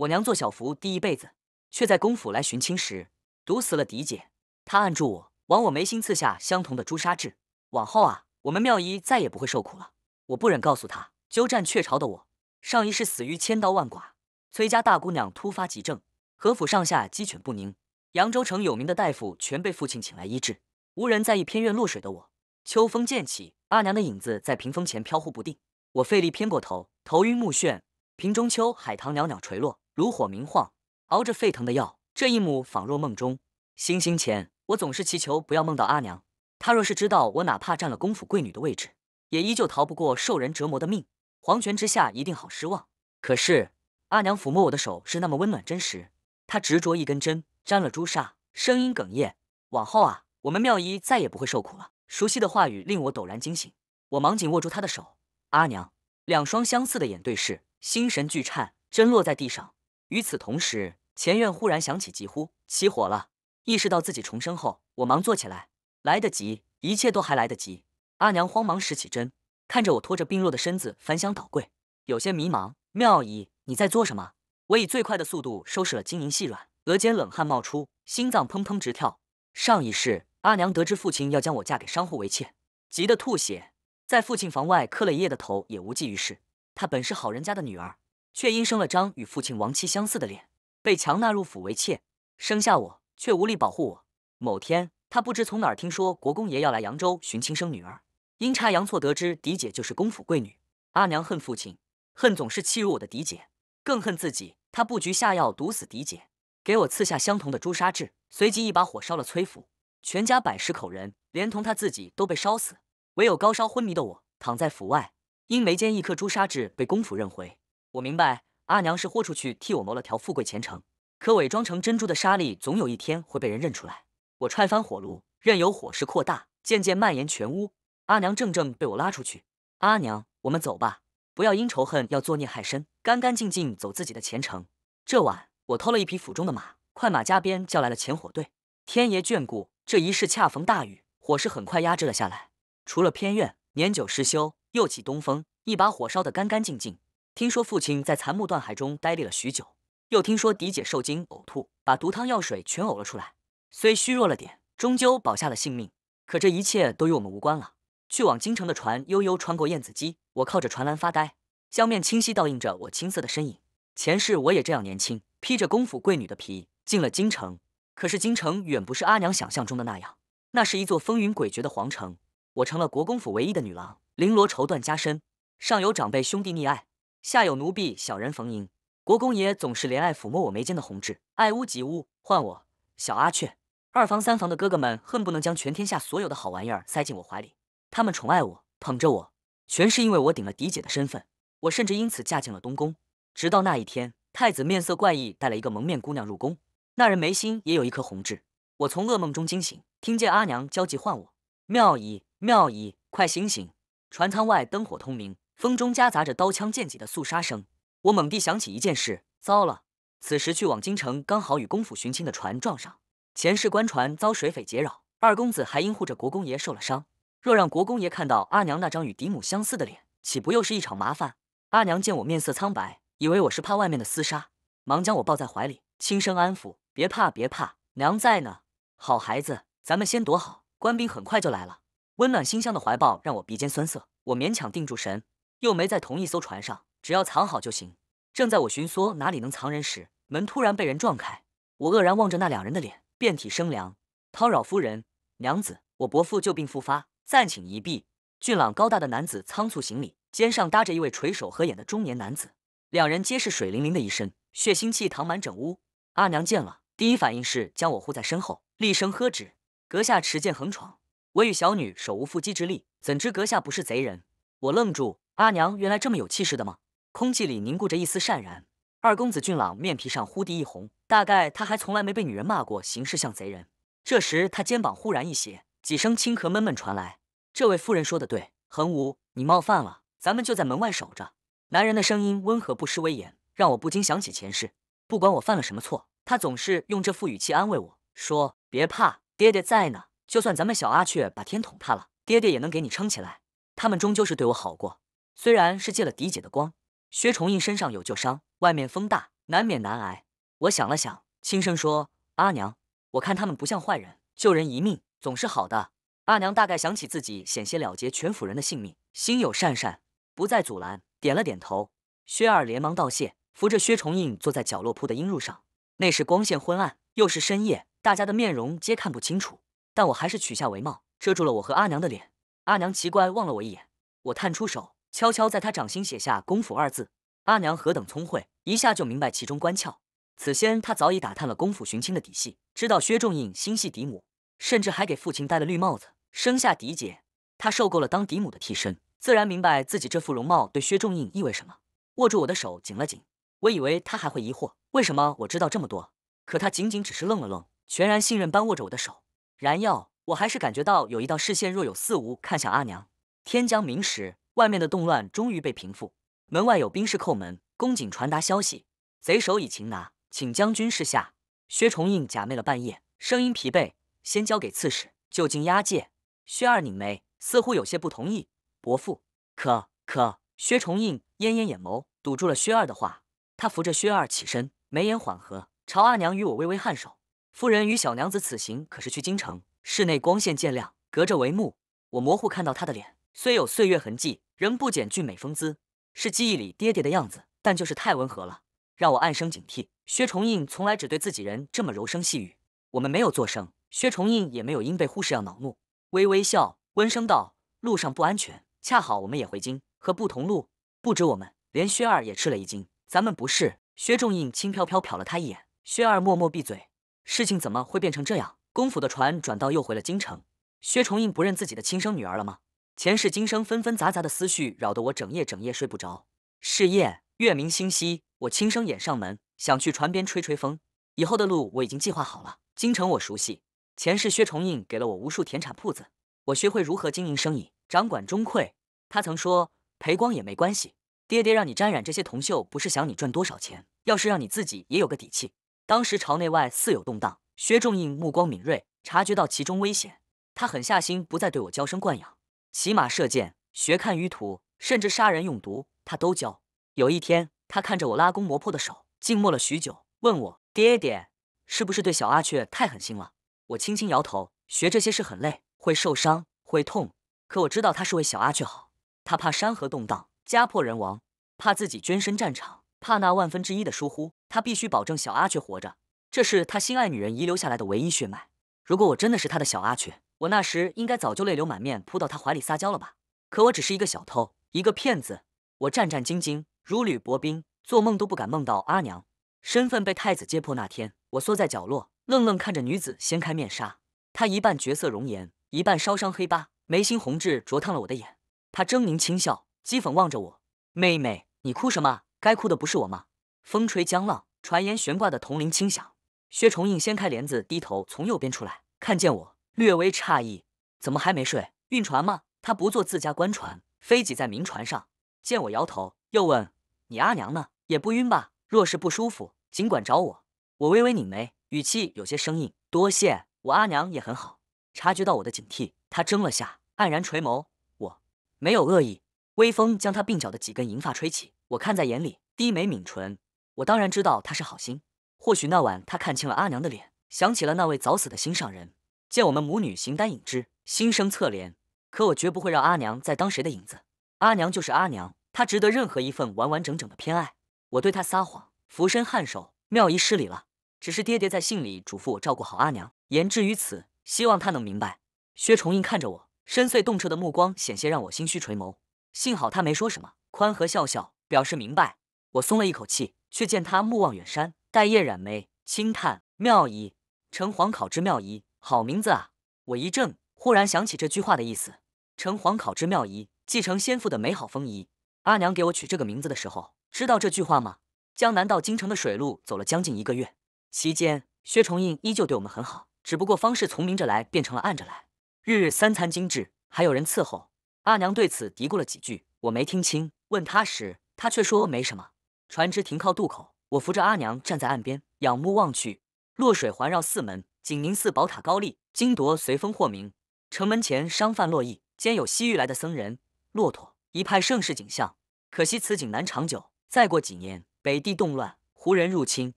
我娘做小福第一辈子，却在公府来寻亲时毒死了嫡姐。她按住我，往我眉心刺下相同的朱砂痣。往后啊，我们妙姨再也不会受苦了。我不忍告诉她，鸠占鹊巢的我，上一世死于千刀万剐。崔家大姑娘突发急症，何府上下鸡犬不宁。扬州城有名的大夫全被父亲请来医治，无人在意偏院落水的我。秋风渐起，阿娘的影子在屏风前飘忽不定。我费力偏过头，头晕目眩。屏中秋海棠袅袅垂落。炉火明晃，熬着沸腾的药，这一幕仿若梦中。星星前，我总是祈求不要梦到阿娘。她若是知道我哪怕占了公府贵女的位置，也依旧逃不过受人折磨的命，黄泉之下一定好失望。可是，阿娘抚摸我的手是那么温暖真实。她执着一根针，沾了朱砂，声音哽咽。往后啊，我们妙一再也不会受苦了。熟悉的话语令我陡然惊醒，我忙紧握住她的手。阿娘，两双相似的眼对视，心神俱颤。针落在地上。与此同时，前院忽然响起急呼：“起火了！”意识到自己重生后，我忙坐起来，来得及，一切都还来得及。阿娘慌忙拾起针，看着我拖着病弱的身子翻箱倒柜，有些迷茫：“妙姨，你在做什么？”我以最快的速度收拾了金银细软，额间冷汗冒出，心脏砰砰直跳。上一世，阿娘得知父亲要将我嫁给商户为妾，急得吐血，在父亲房外磕了一夜的头也无济于事。她本是好人家的女儿。却因生了张与父亲亡妻相似的脸，被强纳入府为妾，生下我却无力保护我。某天，他不知从哪儿听说国公爷要来扬州寻亲生女儿，阴差阳错得知嫡姐就是公府贵女。阿娘恨父亲，恨总是欺辱我的嫡姐，更恨自己。他布局下药毒死嫡姐，给我刺下相同的朱砂痣，随即一把火烧了崔府，全家百十口人连同他自己都被烧死，唯有高烧昏迷的我躺在府外，因眉间一颗朱砂痣被公府认回。我明白，阿娘是豁出去替我谋了条富贵前程，可伪装成珍珠的沙粒总有一天会被人认出来。我踹翻火炉，任由火势扩大，渐渐蔓延全屋。阿娘，正正被我拉出去。阿娘，我们走吧，不要因仇恨要作孽害身，干干净净走自己的前程。这晚，我偷了一匹府中的马，快马加鞭叫来了前火队。天爷眷顾，这一世恰逢大雨，火势很快压制了下来。除了偏院，年久失修，又起东风，一把火烧得干干净净。听说父亲在残木断海中呆立了许久，又听说嫡姐受惊呕吐，把毒汤药水全呕了出来，虽虚弱了点，终究保下了性命。可这一切都与我们无关了。去往京城的船悠悠穿过燕子矶，我靠着船栏发呆，江面清晰倒映着我青涩的身影。前世我也这样年轻，披着公府贵女的皮进了京城，可是京城远不是阿娘想象中的那样，那是一座风云诡谲的皇城。我成了国公府唯一的女郎，绫罗绸缎加身，上有长辈兄弟溺爱。下有奴婢小人逢迎。国公爷总是怜爱抚摸我眉间的红痣，爱屋及乌，唤我小阿雀。二房三房的哥哥们恨不能将全天下所有的好玩意儿塞进我怀里，他们宠爱我、捧着我，全是因为我顶了嫡姐的身份。我甚至因此嫁进了东宫。直到那一天，太子面色怪异，带了一个蒙面姑娘入宫，那人眉心也有一颗红痣。我从噩梦中惊醒，听见阿娘焦急唤我：“妙姨，妙姨，快醒醒！”船舱外灯火通明。风中夹杂着刀枪剑戟的肃杀声，我猛地想起一件事，糟了！此时去往京城，刚好与公府寻亲的船撞上。前世官船遭水匪劫扰，二公子还因护着国公爷受了伤。若让国公爷看到阿娘那张与嫡母相似的脸，岂不又是一场麻烦？阿娘见我面色苍白，以为我是怕外面的厮杀，忙将我抱在怀里，轻声安抚：“别怕，别怕，娘在呢。好孩子，咱们先躲好。官兵很快就来了。”温暖馨香的怀抱让我鼻尖酸涩，我勉强定住神。又没在同一艘船上，只要藏好就行。正在我寻索哪里能藏人时，门突然被人撞开。我愕然望着那两人的脸，遍体生凉。叨扰夫人、娘子，我伯父旧病复发，暂请一避。俊朗高大的男子仓促行礼，肩上搭着一位垂手合眼的中年男子，两人皆是水灵灵的一身，血腥气淌满整屋。阿娘见了，第一反应是将我护在身后，厉声喝止：“阁下持剑横闯，我与小女手无缚鸡之力，怎知阁下不是贼人？”我愣住。阿娘原来这么有气势的吗？空气里凝固着一丝善然。二公子俊朗，面皮上忽地一红，大概他还从来没被女人骂过，行事像贼人。这时他肩膀忽然一斜，几声轻咳闷闷传来。这位夫人说的对，恒武，你冒犯了，咱们就在门外守着。男人的声音温和不失威严，让我不禁想起前世，不管我犯了什么错，他总是用这副语气安慰我说：“别怕，爹爹在呢。就算咱们小阿雀把天捅塌了，爹爹也能给你撑起来。”他们终究是对我好过。虽然是借了狄姐的光，薛崇印身上有旧伤，外面风大，难免难挨。我想了想，轻声说：“阿娘，我看他们不像坏人，救人一命总是好的。”阿娘大概想起自己险些了结全府人的性命，心有善善，不再阻拦，点了点头。薛二连忙道谢，扶着薛崇印坐在角落铺的阴褥上。那时光线昏暗，又是深夜，大家的面容皆看不清楚。但我还是取下帷帽，遮住了我和阿娘的脸。阿娘奇怪望了我一眼，我探出手。悄悄在他掌心写下“功夫”二字。阿娘何等聪慧，一下就明白其中关窍。此先她早已打探了功夫寻亲的底细，知道薛仲印心系嫡母，甚至还给父亲戴了绿帽子，生下嫡姐。她受够了当嫡母的替身，自然明白自己这副容貌对薛仲印意味什么。握住我的手紧了紧。我以为他还会疑惑为什么我知道这么多，可他仅仅只是愣了愣，全然信任般握着我的手。然要我还是感觉到有一道视线若有似无看向阿娘。天将明时。外面的动乱终于被平复，门外有兵士叩门，公瑾传达消息：贼首已擒拿，请将军示下。薛崇印假寐了半夜，声音疲惫，先交给刺史就近押解。薛二拧眉，似乎有些不同意。伯父，可可。薛崇印奄奄眼眸堵住了薛二的话，他扶着薛二起身，眉眼缓和，朝阿娘与我微微颔首。夫人与小娘子此行可是去京城？室内光线渐亮，隔着帷幕，我模糊看到他的脸，虽有岁月痕迹。人不减俊美风姿，是记忆里爹爹的样子，但就是太温和了，让我暗生警惕。薛崇印从来只对自己人这么柔声细语。我们没有作声，薛崇印也没有因被忽视要恼怒，微微笑，温声道：“路上不安全，恰好我们也回京，和不同路。不止我们，连薛二也吃了一惊。咱们不是？”薛仲印轻飘飘瞟了他一眼，薛二默默闭嘴。事情怎么会变成这样？公府的船转道又回了京城，薛崇印不认自己的亲生女儿了吗？前世今生，纷纷杂杂的思绪扰得我整夜整夜睡不着。是夜，月明星稀，我轻声掩上门，想去船边吹吹风。以后的路我已经计划好了，京城我熟悉。前世薛重印给了我无数田产铺子，我学会如何经营生意，掌管中馈。他曾说，赔光也没关系。爹爹让你沾染这些铜锈，不是想你赚多少钱，要是让你自己也有个底气。当时朝内外似有动荡，薛重印目光敏锐，察觉到其中危险，他狠下心，不再对我娇生惯养。骑马、射箭、学看鱼图，甚至杀人用毒，他都教。有一天，他看着我拉弓磨破的手，静默了许久，问我：“爹爹是不是对小阿雀太狠心了？”我轻轻摇头。学这些事很累，会受伤，会痛。可我知道他是为小阿雀好。他怕山河动荡，家破人亡，怕自己捐身战场，怕那万分之一的疏忽，他必须保证小阿雀活着。这是他心爱女人遗留下来的唯一血脉。如果我真的是他的小阿雀，我那时应该早就泪流满面，扑到他怀里撒娇了吧？可我只是一个小偷，一个骗子。我战战兢兢，如履薄冰，做梦都不敢梦到阿娘。身份被太子揭破那天，我缩在角落，愣愣看着女子掀开面纱。她一半绝色容颜，一半烧伤黑疤，眉心红痣灼烫了我的眼。她狰狞轻笑，讥讽望着我：“妹妹，你哭什么？该哭的不是我吗？”风吹江浪，传言悬挂的铜铃轻响。薛崇印掀开帘子，低头从右边出来，看见我。略微诧异，怎么还没睡？晕船吗？他不坐自家官船，非挤在民船上。见我摇头，又问：“你阿娘呢？也不晕吧？若是不舒服，尽管找我。”我微微拧眉，语气有些生硬：“多谢，我阿娘也很好。”察觉到我的警惕，他怔了下，黯然垂眸：“我没有恶意。”微风将他鬓角的几根银发吹起，我看在眼里，低眉抿唇。我当然知道他是好心。或许那晚他看清了阿娘的脸，想起了那位早死的心上人。见我们母女形单影只，心生侧怜。可我绝不会让阿娘再当谁的影子。阿娘就是阿娘，她值得任何一份完完整整的偏爱。我对她撒谎，俯身颔首：“妙仪失礼了，只是爹爹在信里嘱咐我照顾好阿娘。言至于此，希望她能明白。”薛崇印看着我，深邃动彻的目光险些让我心虚垂眸。幸好他没说什么，宽和笑笑表示明白。我松了一口气，却见他目望远山，黛叶染眉，轻叹：“妙仪，晨黄考之妙仪，好名字啊！我一怔，忽然想起这句话的意思：“承皇考之妙仪，继承先父的美好风仪。”阿娘给我取这个名字的时候，知道这句话吗？江南到京城的水路走了将近一个月，期间薛崇印依旧对我们很好，只不过方式从明着来变成了暗着来，日日三餐精致，还有人伺候。阿娘对此嘀咕了几句，我没听清。问他时，他却说没什么。船只停靠渡口，我扶着阿娘站在岸边，仰目望去，洛水环绕四门。景宁寺宝塔高立，金铎随风或鸣；城门前商贩络绎，兼有西域来的僧人、骆驼，一派盛世景象。可惜此景难长久，再过几年，北地动乱，胡人入侵，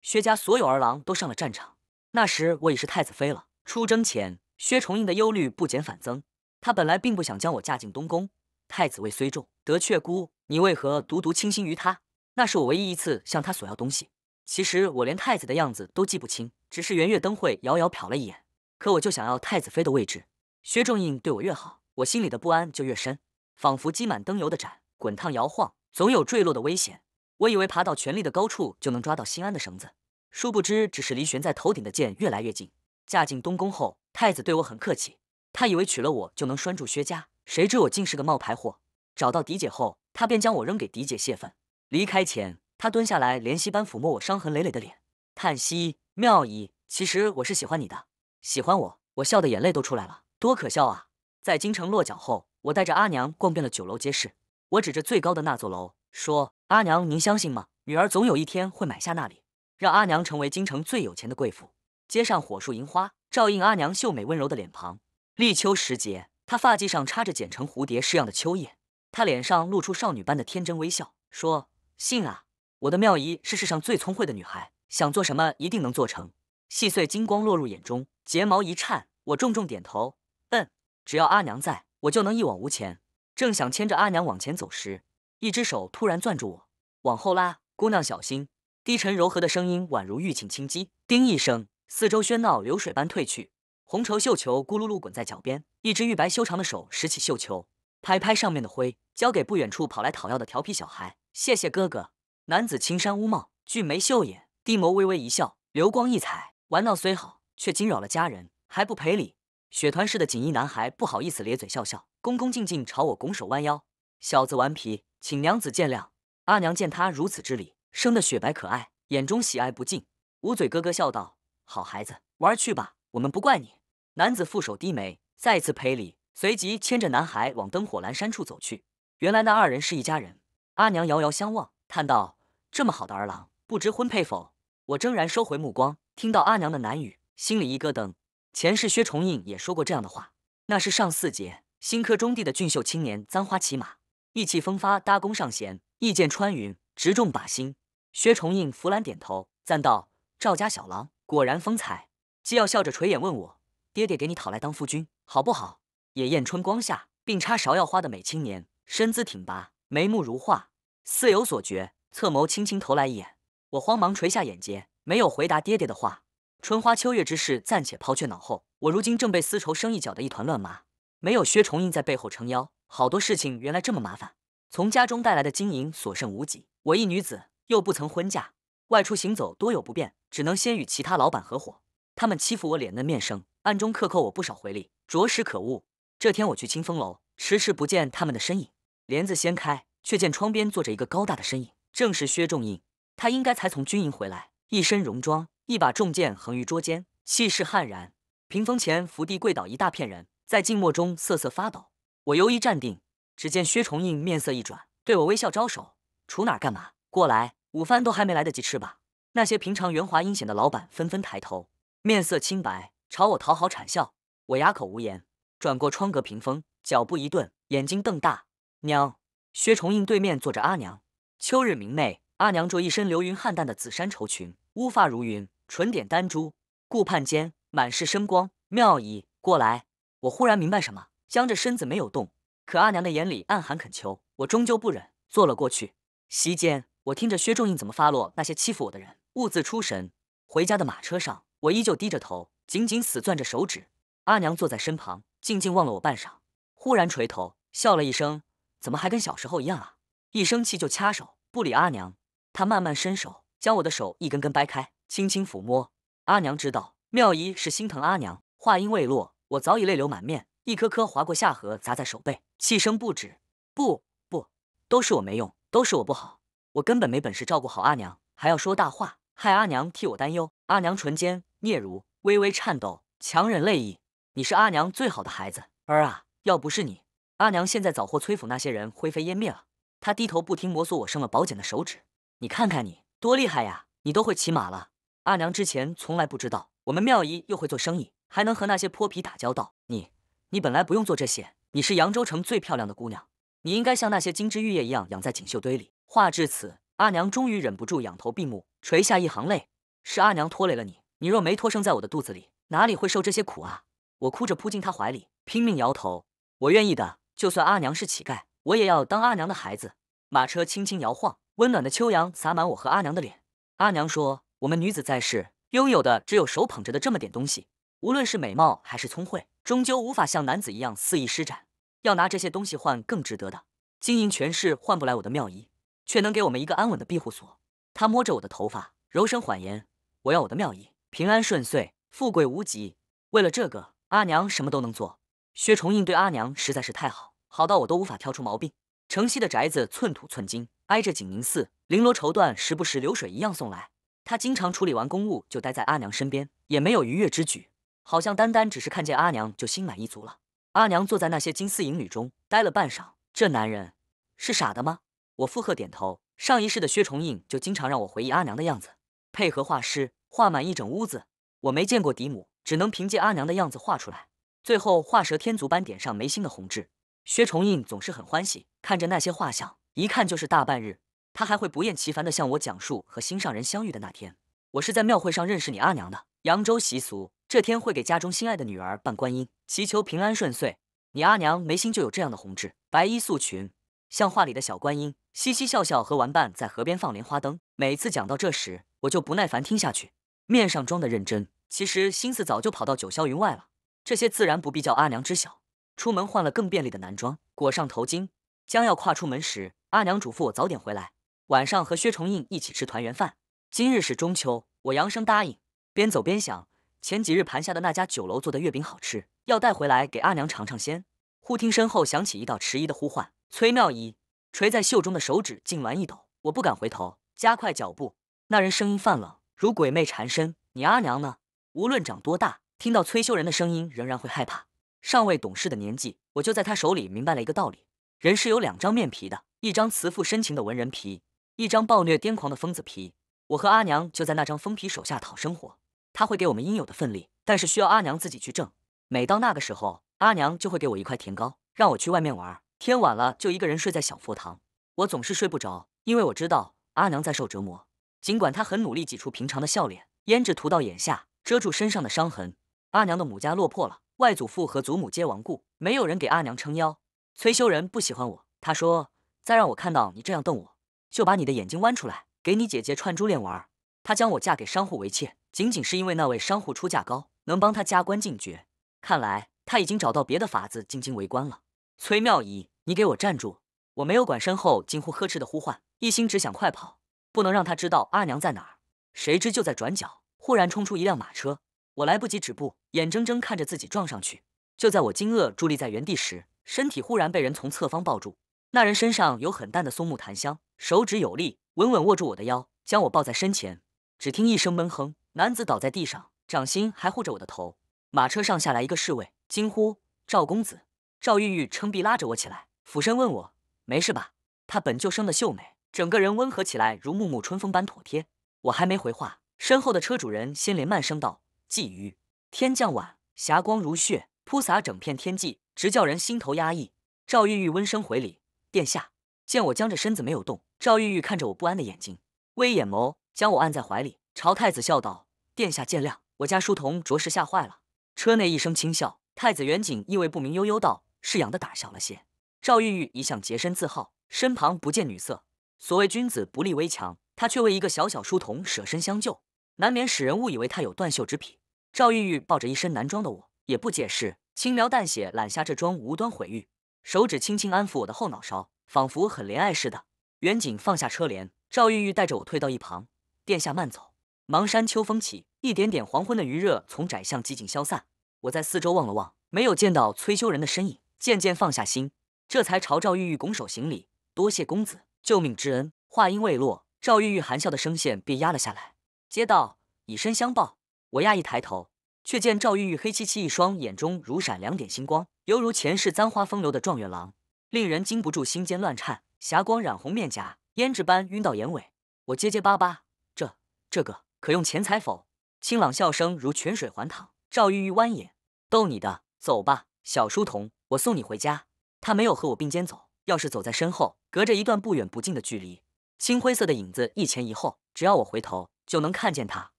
薛家所有儿郎都上了战场。那时我已是太子妃了。出征前，薛崇应的忧虑不减反增。他本来并不想将我嫁进东宫，太子位虽重，得却孤。你为何独独倾心于他？那是我唯一一次向他索要东西。其实我连太子的样子都记不清，只是圆月灯会遥遥瞟了一眼。可我就想要太子妃的位置。薛仲印对我越好，我心里的不安就越深，仿佛积满灯油的盏，滚烫摇晃，总有坠落的危险。我以为爬到权力的高处就能抓到心安的绳子，殊不知只是离悬在头顶的剑越来越近。嫁进东宫后，太子对我很客气，他以为娶了我就能拴住薛家，谁知我竟是个冒牌货。找到狄姐后，他便将我扔给狄姐泄愤。离开前。他蹲下来，怜惜般抚摸我伤痕累累的脸，叹息：“妙意，其实我是喜欢你的，喜欢我。”我笑得眼泪都出来了，多可笑啊！在京城落脚后，我带着阿娘逛遍了酒楼街市。我指着最高的那座楼，说：“阿娘，您相信吗？女儿总有一天会买下那里，让阿娘成为京城最有钱的贵妇。”街上火树银花，照映阿娘秀美温柔的脸庞。立秋时节，她发髻上插着剪成蝴蝶式样的秋叶，她脸上露出少女般的天真微笑，说：“信啊。”我的妙姨是世上最聪慧的女孩，想做什么一定能做成。细碎金光落入眼中，睫毛一颤，我重重点头，嗯，只要阿娘在，我就能一往无前。正想牵着阿娘往前走时，一只手突然攥住我，往后拉。姑娘小心！低沉柔和的声音宛如玉磬轻击。叮一声，四周喧闹流水般退去，红绸绣球咕噜噜滚在脚边。一只玉白修长的手拾起绣球，拍拍上面的灰，交给不远处跑来讨要的调皮小孩。谢谢哥哥。男子青山乌帽，俊眉秀眼，低眸微微一笑，流光溢彩。玩闹虽好，却惊扰了家人，还不赔礼？雪团似的锦衣男孩不好意思咧嘴笑笑，恭恭敬敬朝我拱手弯腰：“小子顽皮，请娘子见谅。”阿娘见他如此之礼，生得雪白可爱，眼中喜爱不尽，捂嘴咯咯笑道：“好孩子，玩去吧，我们不怪你。”男子负手低眉，再次赔礼，随即牵着男孩往灯火阑珊处走去。原来那二人是一家人。阿娘遥遥相望，叹道。这么好的儿郎，不知婚配否？我怔然收回目光，听到阿娘的喃语，心里一咯噔。前世薛崇印也说过这样的话，那是上四节新科中第的俊秀青年，簪花骑马，意气风发，搭弓上弦，一箭穿云，直中靶心。薛崇印扶栏点头赞道：“赵家小郎果然风采。”既要笑着垂眼问我：“爹爹给你讨来当夫君好不好？”野艳春光下，并插芍药花的美青年，身姿挺拔，眉目如画，似有所觉。侧眸轻轻投来一眼，我慌忙垂下眼睫，没有回答爹爹的话。春花秋月之事暂且抛却脑后，我如今正被丝绸生意搅得一团乱麻。没有薛崇印在背后撑腰，好多事情原来这么麻烦。从家中带来的金银所剩无几，我一女子又不曾婚嫁，外出行走多有不便，只能先与其他老板合伙。他们欺负我脸嫩面生，暗中克扣我不少回礼，着实可恶。这天我去清风楼，迟迟不见他们的身影，帘子掀开，却见窗边坐着一个高大的身影。正是薛重印，他应该才从军营回来，一身戎装，一把重剑横于桌间，气势悍然。屏风前伏地跪倒一大片人，在静默中瑟瑟发抖。我犹疑站定，只见薛重印面色一转，对我微笑招手：“杵哪干嘛？过来，午饭都还没来得及吃吧？”那些平常圆滑阴险的老板纷纷抬头，面色清白，朝我讨好谄笑。我哑口无言，转过窗格屏风，脚步一顿，眼睛瞪大。娘，薛重印对面坐着阿娘。秋日明媚，阿娘着一身流云汉淡的紫衫绸裙，乌发如云，唇点丹珠，顾盼间满是生光。妙仪，过来！我忽然明白什么，僵着身子没有动，可阿娘的眼里暗含恳求，我终究不忍，坐了过去。席间，我听着薛仲应怎么发落那些欺负我的人，兀自出神。回家的马车上，我依旧低着头，紧紧死攥着手指。阿娘坐在身旁，静静望了我半晌，忽然垂头笑了一声：“怎么还跟小时候一样啊？”一生气就掐手不理阿娘，他慢慢伸手将我的手一根根掰开，轻轻抚摸。阿娘知道妙姨是心疼阿娘，话音未落，我早已泪流满面，一颗颗划过下颌，砸在手背，气声不止。不不，都是我没用，都是我不好，我根本没本事照顾好阿娘，还要说大话，害阿娘替我担忧。阿娘唇间嗫嚅，微微颤抖，强忍泪意。你是阿娘最好的孩子儿啊，要不是你，阿娘现在早或崔府那些人灰飞烟灭了。他低头不停摩挲我生了宝茧的手指，你看看你多厉害呀！你都会骑马了。阿娘之前从来不知道，我们妙姨又会做生意，还能和那些泼皮打交道。你，你本来不用做这些。你是扬州城最漂亮的姑娘，你应该像那些金枝玉叶一样养在锦绣堆里。话至此，阿娘终于忍不住仰头闭目，垂下一行泪。是阿娘拖累了你，你若没托生在我的肚子里，哪里会受这些苦啊！我哭着扑进她怀里，拼命摇头。我愿意的，就算阿娘是乞丐。我也要当阿娘的孩子。马车轻轻摇晃，温暖的秋阳洒满我和阿娘的脸。阿娘说：“我们女子在世，拥有的只有手捧着的这么点东西，无论是美貌还是聪慧，终究无法像男子一样肆意施展。要拿这些东西换更值得的，经营权势换不来我的妙仪，却能给我们一个安稳的庇护所。”她摸着我的头发，柔声缓言：“我要我的妙仪，平安顺遂，富贵无极。为了这个，阿娘什么都能做。”薛崇印对阿娘实在是太好。好到我都无法挑出毛病。城西的宅子寸土寸金，挨着景宁寺，绫罗绸缎时不时流水一样送来。他经常处理完公务就待在阿娘身边，也没有逾越之举，好像单单只是看见阿娘就心满意足了。阿娘坐在那些金丝银缕中，呆了半晌。这男人是傻的吗？我附和点头。上一世的薛崇印就经常让我回忆阿娘的样子，配合画师画满一整屋子。我没见过嫡母，只能凭借阿娘的样子画出来，最后画蛇添足般点上眉心的红痣。薛崇印总是很欢喜看着那些画像，一看就是大半日。他还会不厌其烦地向我讲述和心上人相遇的那天。我是在庙会上认识你阿娘的。扬州习俗，这天会给家中心爱的女儿扮观音，祈求平安顺遂。你阿娘眉心就有这样的红痣，白衣素裙，像画里的小观音，嘻嘻笑笑和玩伴在河边放莲花灯。每次讲到这时，我就不耐烦听下去，面上装的认真，其实心思早就跑到九霄云外了。这些自然不必叫阿娘知晓。出门换了更便利的男装，裹上头巾。将要跨出门时，阿娘嘱咐我早点回来，晚上和薛崇印一起吃团圆饭。今日是中秋，我扬声答应。边走边想，前几日盘下的那家酒楼做的月饼好吃，要带回来给阿娘尝尝鲜。忽听身后响起一道迟疑的呼唤：“崔妙仪！”垂在袖中的手指痉挛一抖。我不敢回头，加快脚步。那人声音泛冷，如鬼魅缠身：“你阿娘呢？无论长多大，听到崔修人的声音仍然会害怕。”尚未懂事的年纪，我就在他手里明白了一个道理：人是有两张面皮的，一张慈父深情的文人皮，一张暴虐癫狂的疯子皮。我和阿娘就在那张疯皮手下讨生活，他会给我们应有的份力，但是需要阿娘自己去挣。每到那个时候，阿娘就会给我一块甜糕，让我去外面玩。天晚了，就一个人睡在小佛堂。我总是睡不着，因为我知道阿娘在受折磨。尽管她很努力挤出平常的笑脸，胭脂涂到眼下，遮住身上的伤痕。阿娘的母家落魄了。外祖父和祖母皆亡故，没有人给阿娘撑腰。崔修仁不喜欢我，他说：“再让我看到你这样瞪我，就把你的眼睛剜出来，给你姐姐串珠链玩。”他将我嫁给商户为妾，仅仅是因为那位商户出价高，能帮他加官进爵。看来他已经找到别的法子进京为官了。崔妙仪，你给我站住！我没有管身后惊呼呵斥的呼唤，一心只想快跑，不能让他知道阿娘在哪儿。谁知就在转角，忽然冲出一辆马车。我来不及止步，眼睁睁看着自己撞上去。就在我惊愕伫立在原地时，身体忽然被人从侧方抱住。那人身上有很淡的松木檀香，手指有力，稳稳握住我的腰，将我抱在身前。只听一声闷哼，男子倒在地上，掌心还护着我的头。马车上下来一个侍卫，惊呼：“赵公子！”赵玉玉撑臂拉着我起来，俯身问我：“没事吧？”她本就生的秀美，整个人温和起来，如沐沐春风般妥帖。我还没回话，身后的车主人先连慢声道。鲫鱼，天降晚，霞光如血，铺洒整片天际，直叫人心头压抑。赵玉玉温声回礼，殿下见我僵着身子没有动，赵玉玉看着我不安的眼睛，微眼眸将我按在怀里，朝太子笑道：“殿下见谅，我家书童着实吓坏了。”车内一声轻笑，太子远景意味不明，悠悠道：“是养的胆小了些。”赵玉玉一向洁身自好，身旁不见女色，所谓君子不立危墙，他却为一个小小书童舍身相救。难免使人误以为他有断袖之癖。赵玉玉抱着一身男装的我，也不解释，轻描淡写揽下这桩无端毁誉，手指轻轻安抚我的后脑勺，仿佛很怜爱似的。远景放下车帘，赵玉玉带着我退到一旁：“殿下慢走。”芒山秋风起，一点点黄昏的余热从窄巷几景消散。我在四周望了望，没有见到崔修人的身影，渐渐放下心，这才朝赵玉玉拱手行礼：“多谢公子救命之恩。”话音未落，赵玉玉含笑的声线便压了下来。接到以身相报，我讶异抬头，却见赵玉玉黑漆漆一双眼中如闪两点星光，犹如前世簪花风流的状元郎，令人禁不住心尖乱颤。霞光染红面颊，胭脂般晕到眼尾。我结结巴巴：“这这个可用钱财否？”清朗笑声如泉水环淌。赵玉玉弯眼逗你的，走吧，小书童，我送你回家。他没有和我并肩走，要是走在身后，隔着一段不远不近的距离，青灰色的影子一前一后，只要我回头。就能看见他。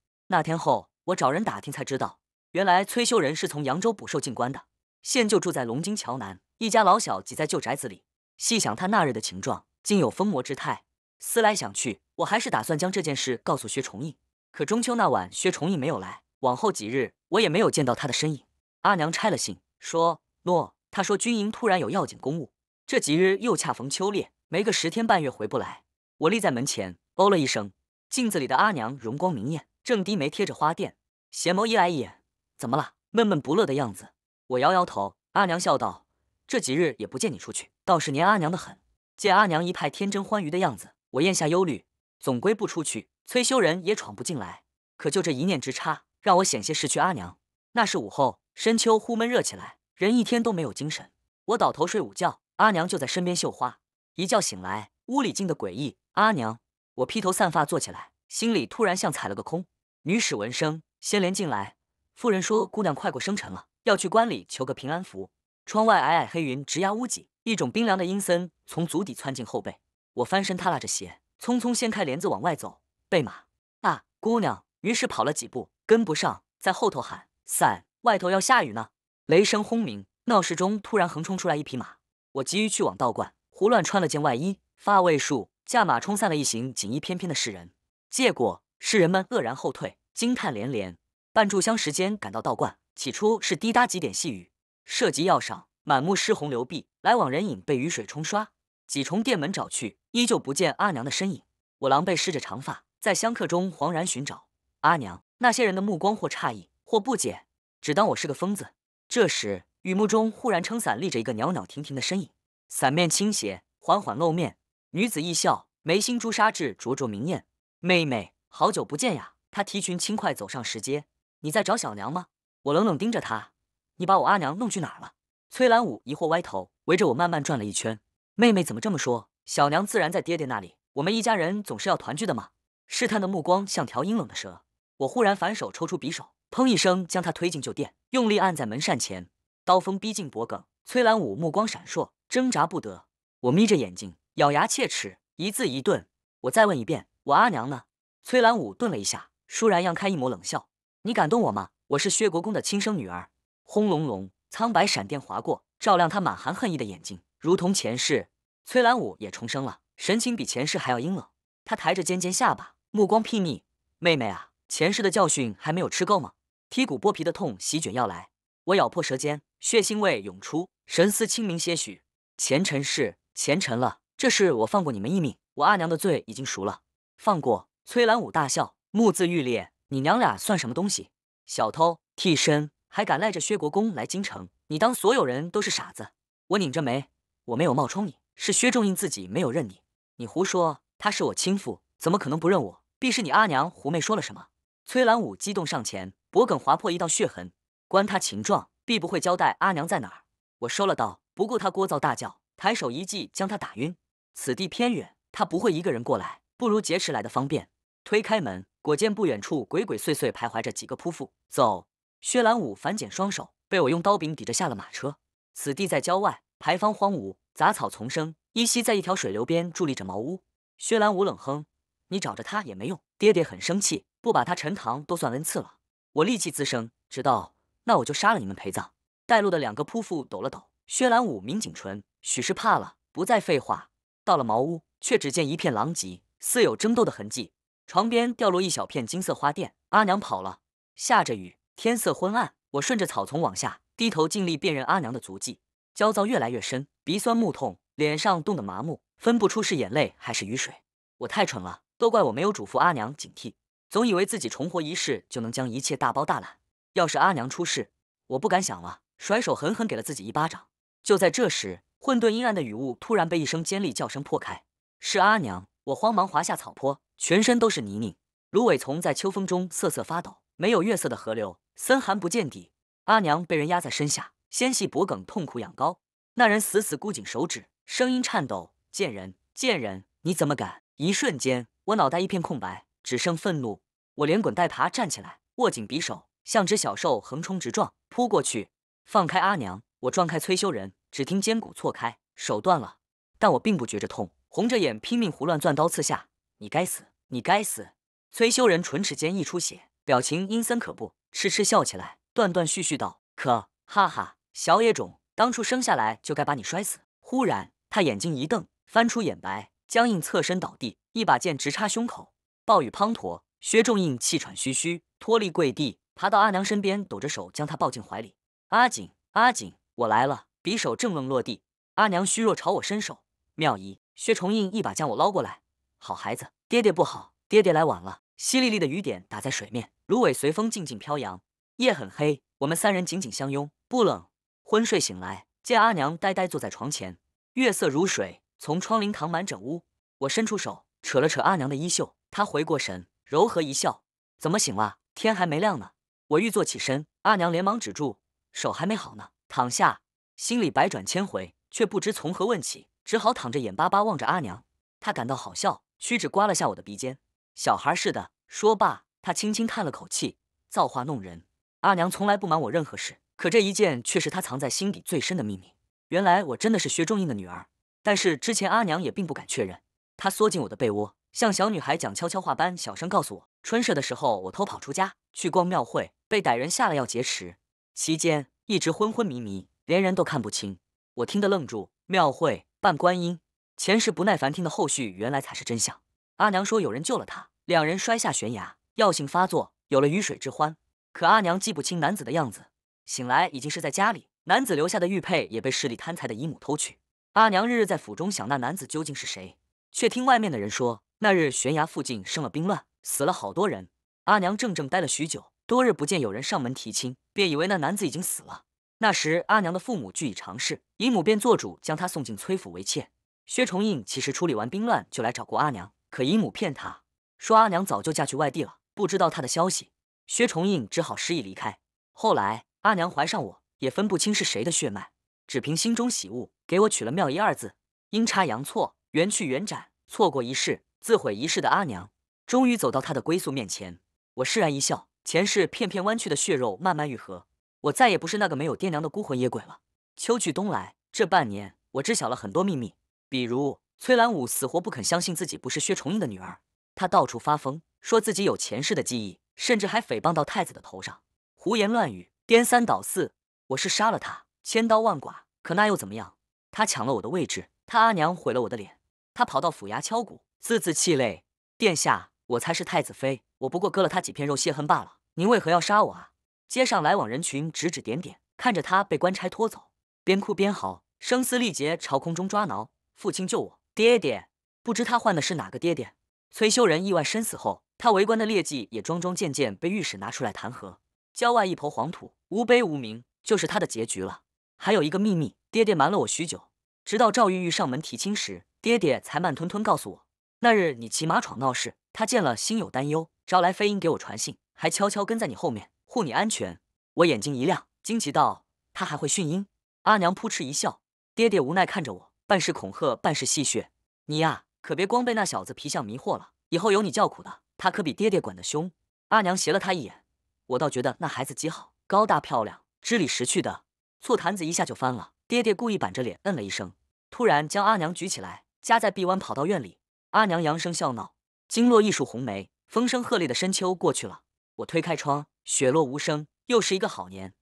那天后，我找人打听才知道，原来崔修仁是从扬州捕兽进关的，现就住在龙津桥南，一家老小挤在旧宅子里。细想他那日的情状，竟有疯魔之态。思来想去，我还是打算将这件事告诉薛崇义。可中秋那晚，薛崇义没有来，往后几日我也没有见到他的身影。阿娘拆了信，说：“诺，他说军营突然有要紧公务，这几日又恰逢秋猎，没个十天半月回不来。”我立在门前，哦了一声。镜子里的阿娘容光明艳，正低眉贴着花垫，斜眸一来一眼，怎么了？闷闷不乐的样子。我摇摇头，阿娘笑道：“这几日也不见你出去，倒是黏阿娘的很。”见阿娘一派天真欢愉的样子，我咽下忧虑，总归不出去，崔修人也闯不进来。可就这一念之差，让我险些失去阿娘。那是午后，深秋忽闷热起来，人一天都没有精神。我倒头睡午觉，阿娘就在身边绣花。一觉醒来，屋里静得诡异。阿娘。我披头散发坐起来，心里突然像踩了个空。女史闻声掀帘进来，夫人说：“姑娘快过生辰了，要去关里求个平安符。”窗外皑皑黑云直压屋脊，一种冰凉的阴森从足底窜进后背。我翻身踏拉着鞋，匆匆掀开帘子往外走。备马啊，姑娘！于是跑了几步跟不上，在后头喊：“伞，外头要下雨呢！”雷声轰鸣，闹市中突然横冲出来一匹马。我急于去往道观，胡乱穿了件外衣，发位数驾马冲散了一行锦衣翩翩的士人，结果士人们愕然后退，惊叹连连。半炷香时间赶到道观，起初是滴答几点细雨，涉及药上满目湿红流碧，来往人影被雨水冲刷。几重殿门找去，依旧不见阿娘的身影。我狼狈湿着长发，在香客中惶然寻找阿娘。那些人的目光或诧异，或不解，只当我是个疯子。这时雨幕中忽然撑伞立着一个袅袅婷婷的身影，伞面倾斜，缓缓露面。女子一笑，眉心朱砂痣灼灼明艳。妹妹，好久不见呀！她提裙轻快走上石阶。你在找小娘吗？我冷冷盯着她。你把我阿娘弄去哪儿了？崔兰武疑惑歪头，围着我慢慢转了一圈。妹妹怎么这么说？小娘自然在爹爹那里。我们一家人总是要团聚的嘛。试探的目光像条阴冷的蛇。我忽然反手抽出匕首，砰一声将她推进旧店，用力按在门扇前，刀锋逼近脖颈。崔兰武目光闪烁，挣扎不得。我眯着眼睛。咬牙切齿，一字一顿，我再问一遍，我阿娘呢？崔兰武顿了一下，倏然扬开一抹冷笑：“你敢动我吗？我是薛国公的亲生女儿。”轰隆隆，苍白闪电划过，照亮他满含恨意的眼睛，如同前世。崔兰武也重生了，神情比前世还要阴冷。他抬着尖尖下巴，目光睥睨：“妹妹啊，前世的教训还没有吃够吗？剔骨剥皮的痛席卷要来。”我咬破舌尖，血腥味涌出，神思清明些许。前尘事，前尘了。这事我放过你们一命，我阿娘的罪已经赎了，放过崔兰武大笑，目眦欲裂。你娘俩算什么东西？小偷替身还敢赖着薛国公来京城？你当所有人都是傻子？我拧着眉，我没有冒充，你是薛仲应自己没有认你。你胡说，他是我亲父，怎么可能不认我？必是你阿娘狐媚说了什么？崔兰武激动上前，脖梗划破一道血痕，观他情状必不会交代阿娘在哪儿。我收了刀，不顾他聒噪大叫，抬手一记将他打晕。此地偏远，他不会一个人过来，不如劫持来的方便。推开门，果见不远处鬼鬼祟祟徘徊着几个仆妇。走，薛兰武反剪双手，被我用刀柄抵着下了马车。此地在郊外，牌坊荒芜，杂草丛生，依稀在一条水流边伫立着茅屋。薛兰武冷哼：“你找着他也没用。”爹爹很生气，不把他陈塘都算恩赐了。我戾气滋生，直到那我就杀了你们陪葬。带路的两个仆妇抖了抖，薛兰武抿紧唇，许是怕了，不再废话。到了茅屋，却只见一片狼藉，似有争斗的痕迹。床边掉落一小片金色花钿，阿娘跑了。下着雨，天色昏暗。我顺着草丛往下，低头尽力辨认阿娘的足迹。焦躁越来越深，鼻酸目痛，脸上冻得麻木，分不出是眼泪还是雨水。我太蠢了，都怪我没有嘱咐阿娘警惕，总以为自己重活一世就能将一切大包大揽。要是阿娘出事，我不敢想了。甩手狠狠给了自己一巴掌。就在这时。混沌阴暗的雨雾突然被一声尖利叫声破开，是阿娘！我慌忙滑下草坡，全身都是泥泞。芦苇丛在秋风中瑟瑟发抖。没有月色的河流，森寒不见底。阿娘被人压在身下，纤细脖梗痛苦仰高。那人死死箍紧手指，声音颤抖：“贱人，贱人，你怎么敢！”一瞬间，我脑袋一片空白，只剩愤怒。我连滚带爬站起来，握紧匕首，像只小兽横冲直撞，扑过去，放开阿娘！我撞开催修人。只听肩骨错开，手断了，但我并不觉着痛，红着眼拼命胡乱攥刀刺下。你该死，你该死！崔修仁唇齿间溢出血，表情阴森可怖，嗤嗤笑起来，断断续续道：“可哈哈，小野种，当初生下来就该把你摔死。”忽然，他眼睛一瞪，翻出眼白，僵硬侧身倒地，一把剑直插胸口。暴雨滂沱，薛仲印气喘吁吁，脱力跪地，爬到阿娘身边，抖着手将她抱进怀里。阿锦，阿锦，我来了。匕首正愣落地，阿娘虚弱朝我伸手。妙姨，薛崇印一把将我捞过来。好孩子，爹爹不好，爹爹来晚了。淅沥沥的雨点打在水面，芦苇随风静静飘扬。夜很黑，我们三人紧紧相拥，不冷。昏睡醒来，见阿娘呆呆坐在床前，月色如水，从窗棂淌满整屋。我伸出手扯了扯阿娘的衣袖，她回过神，柔和一笑：“怎么醒了？天还没亮呢。”我欲坐起身，阿娘连忙止住：“手还没好呢，躺下。”心里百转千回，却不知从何问起，只好躺着眼巴巴望着阿娘。她感到好笑，屈指刮了下我的鼻尖，小孩似的说罢，她轻轻叹了口气：“造化弄人。”阿娘从来不瞒我任何事，可这一件却是她藏在心底最深的秘密。原来我真的是薛仲印的女儿，但是之前阿娘也并不敢确认。她缩进我的被窝，像小女孩讲悄悄话般小声告诉我：春社的时候，我偷跑出家去逛庙会，被歹人下了药劫持，期间一直昏昏迷迷。连人都看不清，我听得愣住。庙会扮观音，前世不耐烦听的后续，原来才是真相。阿娘说有人救了她，两人摔下悬崖，药性发作，有了鱼水之欢。可阿娘记不清男子的样子，醒来已经是在家里，男子留下的玉佩也被势力贪财的姨母偷去。阿娘日日在府中想那男子究竟是谁，却听外面的人说那日悬崖附近生了兵乱，死了好多人。阿娘怔怔呆了许久，多日不见有人上门提亲，便以为那男子已经死了。那时，阿娘的父母俱已长逝，姨母便做主将她送进崔府为妾。薛崇印其实处理完兵乱就来找过阿娘，可姨母骗他说阿娘早就嫁去外地了，不知道他的消息。薛崇印只好失意离开。后来，阿娘怀上我，也分不清是谁的血脉，只凭心中喜物给我取了妙一二字。阴差阳错，缘去缘斩，错过一世，自毁一世的阿娘，终于走到她的归宿面前。我释然一笑，前世片片弯曲的血肉慢慢愈合。我再也不是那个没有爹娘的孤魂野鬼了。秋去冬来，这半年我知晓了很多秘密，比如崔兰武死活不肯相信自己不是薛崇英的女儿，他到处发疯，说自己有前世的记忆，甚至还诽谤到太子的头上，胡言乱语，颠三倒四。我是杀了他，千刀万剐，可那又怎么样？他抢了我的位置，他阿娘毁了我的脸，他跑到府衙敲鼓，字字泣泪。殿下，我才是太子妃，我不过割了他几片肉泄恨罢了。您为何要杀我啊？街上来往人群指指点点，看着他被官差拖走，边哭边嚎，声嘶力竭，朝空中抓挠。父亲救我，爹爹！不知他唤的是哪个爹爹。崔修仁意外身死后，他为官的劣迹也桩桩件件被御史拿出来弹劾。郊外一抔黄土，无碑无名，就是他的结局了。还有一个秘密，爹爹瞒了我许久，直到赵玉玉上门提亲时，爹爹才慢吞吞告诉我，那日你骑马闯闹市，他见了心有担忧，招来飞鹰给我传信，还悄悄跟在你后面。护你安全，我眼睛一亮，惊奇道：“他还会驯鹰？”阿娘扑哧一笑，爹爹无奈看着我，半是恐吓，半是戏谑：“你呀，可别光被那小子皮相迷惑了，以后有你叫苦的。他可比爹爹管得凶。”阿娘斜了他一眼，我倒觉得那孩子极好，高大漂亮，知理识趣的。醋坛子一下就翻了。爹爹故意板着脸，嗯了一声，突然将阿娘举起来，夹在臂弯，跑到院里。阿娘扬声笑闹，惊落一树红梅。风声鹤唳的深秋过去了，我推开窗。雪落无声，又是一个好年。